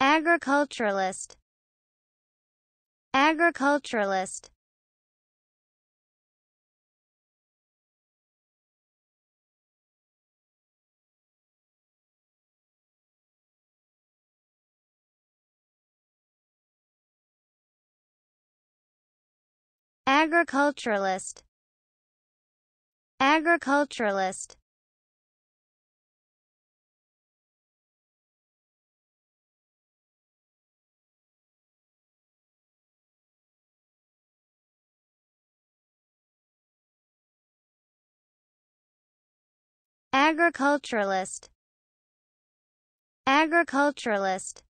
agriculturalist agriculturalist agriculturalist agriculturalist Agriculturalist Agriculturalist